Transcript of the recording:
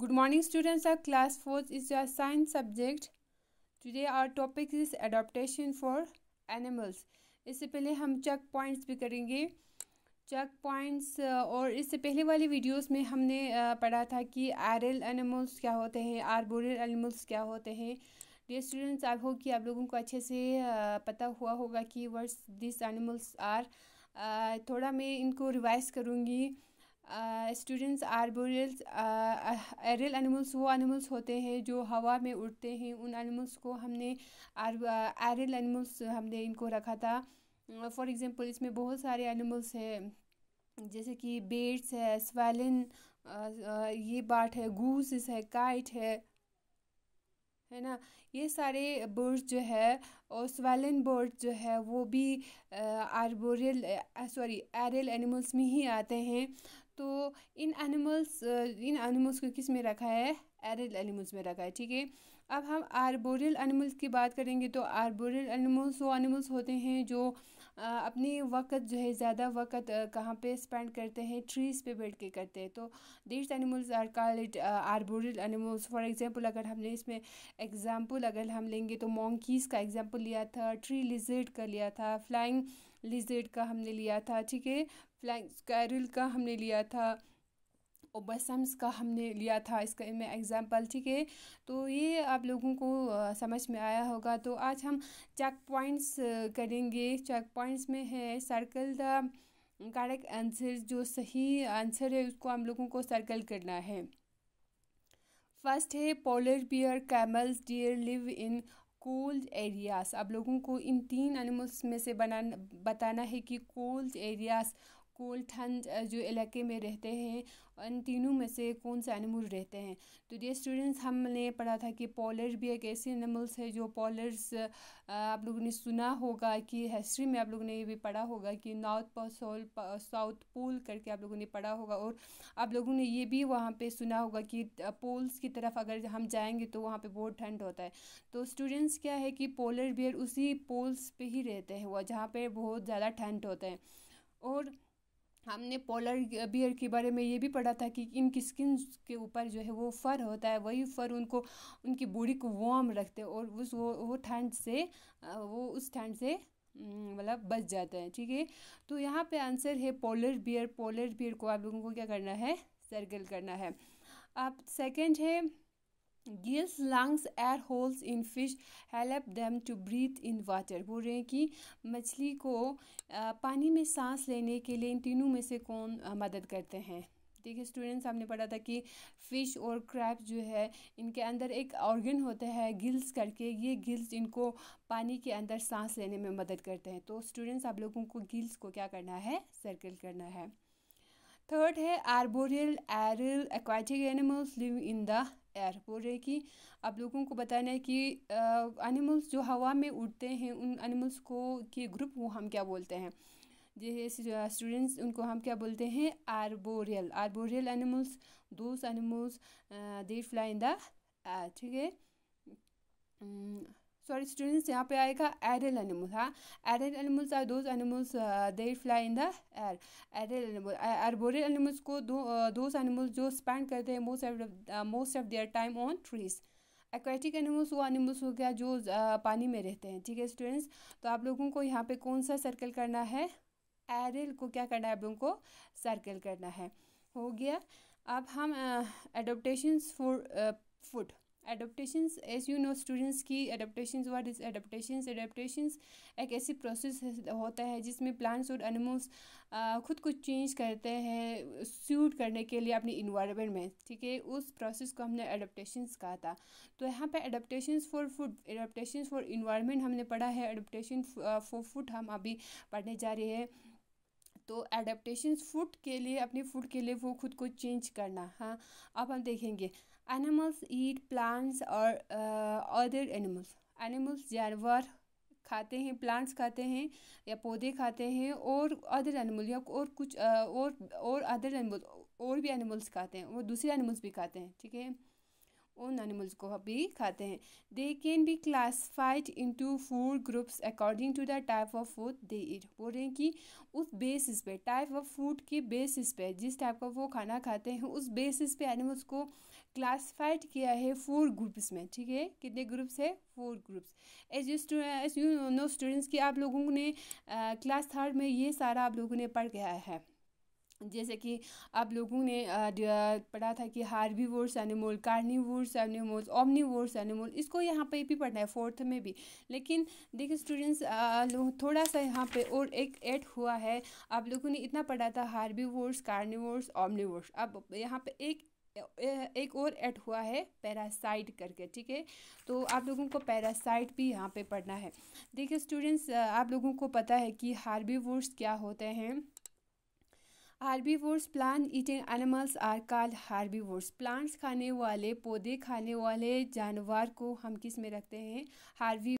good morning students of class fourth is your science subject today our topic is adaptation for animals इससे पहले हम check points भी करेंगे check points और इससे पहले वाली वीडियोस में हमने पढ़ा था कि आरल एनिमल्स क्या होते हैं आरबोरियल एनिमल्स क्या होते हैं डियर स्टूडेंट्स आई होप कि आप लोगों को अच्छे से पता हुआ होगा कि वर्ड्स दिस एनिमल्स आर थोड़ा मैं इनको रिवाइज करूँगी स्टूडेंट्स आरबोरियल्स एरियल एनिमल्स वो एनिमल्स होते हैं जो हवा में उड़ते हैं उन एनिमल्स को हमने एरियल एनिमल्स हमने इनको रखा था फॉर एग्ज़ाम्पल इसमें बहुत सारे एनिमल्स हैं जैसे कि बेट्स है स्वेलिन ये बाट है गूस है काइट है है ना ये सारे बर्ड्स जो है और स्वेलन बर्ड जो है वो भी आर्बोरियल सॉरी एरियल एनिमल्स में ही आते हैं तो इन एनिमल्स इन एनिमल्स को किस में रखा है एरियल एनिमल्स में रखा है ठीक है अब हम आर्बोरियल एनिमल्स की बात करेंगे तो आर्बोरियल एनिमल्स वो एनिमल्स होते हैं जो अपने वक्त जो है ज़्यादा वक्त कहाँ पे स्पेंड करते हैं ट्रीज़ पे बैठ के करते हैं तो these animals are called it arboreal animals for example अगर हमने इसमें एग्जांपल अगर हम लेंगे तो मॉन्कीज़ का एग्जांपल लिया था ट्री लिजर्ड का लिया था फ्लाइंग लिजर्ड का हमने लिया था ठीक है फ्लाइंग स्कैरल का हमने लिया था ओबसम्स का हमने लिया था इसका इनमें एग्ज़ाम्पल ठीक है तो ये आप लोगों को समझ में आया होगा तो आज हम चेक पॉइंट्स करेंगे चेक पॉइंट्स में है सर्कल द करेक्ट आंसर जो सही आंसर है उसको हम लोगों को सर्कल करना है फर्स्ट है polar bear camels deer live in cold areas आप लोगों को इन तीन एनिमल्स में से बना बताना है कि कोल्ड एरियाज कोल्ड ठंड जो इलाके में रहते हैं उन तीनों में से कौन सा एनिमल रहते हैं तो ये स्टूडेंट्स हमने पढ़ा था कि पॉलर भी एक ऐसे एनिमल्स है जो पॉलर्स आप लोगों ने सुना होगा कि हिस्ट्री में आप लोगों ने ये भी पढ़ा होगा कि नॉर्थ पोल साउथ पोल करके आप लोगों ने पढ़ा होगा और आप लोगों ने ये भी वहाँ पर सुना होगा कि पोल्स की तरफ अगर हम जाएंगे तो वहाँ पर बहुत ठंड होता है तो स्टूडेंट्स क्या है कि पोलर बियर उसी पोल्स पे ही रहते हैं वह जहाँ पे बहुत ज़्यादा ठंड होता है और हमने पोलर बियर के बारे में ये भी पढ़ा था कि इनकी स्किन के ऊपर जो है वो फ़र होता है वही फ़र उनको उनकी बॉडी को वार्म रखते हैं और उस वो वो ठंड से वो उस ठंड से मतलब बच जाते हैं ठीक है तो यहाँ पे आंसर है पोलर बियर पोलर बियर को आप लोगों को क्या करना है सर्कल करना है अब सेकंड है gills lungs air holes in fish help them to breathe in water बोल रहे हैं कि मछली को पानी में सांस लेने के लिए इन तीनों में से कौन मदद करते हैं देखिए स्टूडेंट्स हमने पढ़ा था कि फ़िश और क्रैप जो है इनके अंदर एक ऑर्गन होता है गिल्स करके ये गिल्स इनको पानी के अंदर सांस लेने में मदद करते हैं तो स्टूडेंट्स आप लोगों को गिल्स को क्या करना है सर्कल करना है थर्ड है arboreal aerial aquatic animals live in the airport है कि आप लोगों को बताना है कि एनिमल्स जो हवा में उड़ते हैं उन एनिमल्स को के ग्रुप वो हम क्या बोलते हैं जो स्टूडेंट्स उनको हम क्या बोलते हैं arboreal arboreal animals those animals they fly in the ठीक है सॉरी स्टूडेंट्स यहाँ पे आएगा एरल एनिमल हाँ aerial animals are those animals they fly in the air aerial animal arboreal animals को दो दोज uh, एनिमल्स जो स्पेंड करते हैं most of most of their time on trees aquatic animals वो एनिमल्स हो गया जो uh, पानी में रहते हैं ठीक है स्टूडेंट्स तो आप लोगों को यहाँ पर कौन सा सर्कल करना है एरल को क्या करना है आप लोगों को सर्कल करना है हो गया अब हम adaptations for food adaptation as you know students की adaptation what is adaptation adaptation एक ऐसी प्रोसेस होता है जिसमें प्लांट्स और एनिमल्स खुद को चेंज करते हैं सूट करने के लिए अपनी इन्वायरमेंट में ठीक है उस प्रोसेस को हमने एडप्टेशन कहा था तो यहाँ पर adaptation for food adaptation for environment हमने पढ़ा है एडोप्टशन फॉर फूड हम अभी पढ़ने जा रहे हैं तो एडप्टेशन फूड के लिए अपने फूड के लिए वो खुद को चेंज करना हाँ अब हम देखेंगे एनिमल्स ईट प्लांट्स और अदर एनिमल्स एनिमल्स जानवर खाते हैं प्लांट्स खाते हैं या पौधे खाते हैं और अदर एनिमल या और कुछ uh, और और अदर एनिमल और भी एनिमल्स खाते हैं वो दूसरे एनिमल्स भी खाते हैं ठीक है उन एनिमल्स को भी खाते हैं they can be classified to food groups according to the type of food they eat बोल रहे हैं कि उस बेसिस पे टाइप ऑफ फूड के बेसिस पे जिस टाइप का वो खाना खाते हैं उस बेसिस पे एनिमल्स को क्लासिफाइड किया है फोर ग्रुप्स में ठीक है कितने ग्रुप्स है four groups as as you know students कि आप लोगों ने क्लास थर्ड में ये सारा आप लोगों ने पढ़ गया है जैसे कि आप लोगों ने पढ़ा था कि हार्बीवोर्स एनिमल कार्निवोर्स एनिमल्स वोर्स एनिमल इसको यहाँ पे भी पढ़ना है फोर्थ में भी लेकिन देखिए स्टूडेंट्स थोड़ा सा यहाँ पे और एक ऐड हुआ है आप लोगों ने इतना पढ़ा था हार्बीवोर्स ओमनी वर्स अब यहाँ पे एक एक और ऐड हुआ है पैरासाइट करके ठीक है तो आप लोगों को पैरासाइट भी यहाँ पे पढ़ना है देखिए स्टूडेंट्स आप लोगों को पता है कि हार्बी क्या होते हैं वर्स plant eating animals are called वर्स प्लांट्स खाने वाले पौधे खाने वाले जानवर को हम किस में रखते हैं हार्वी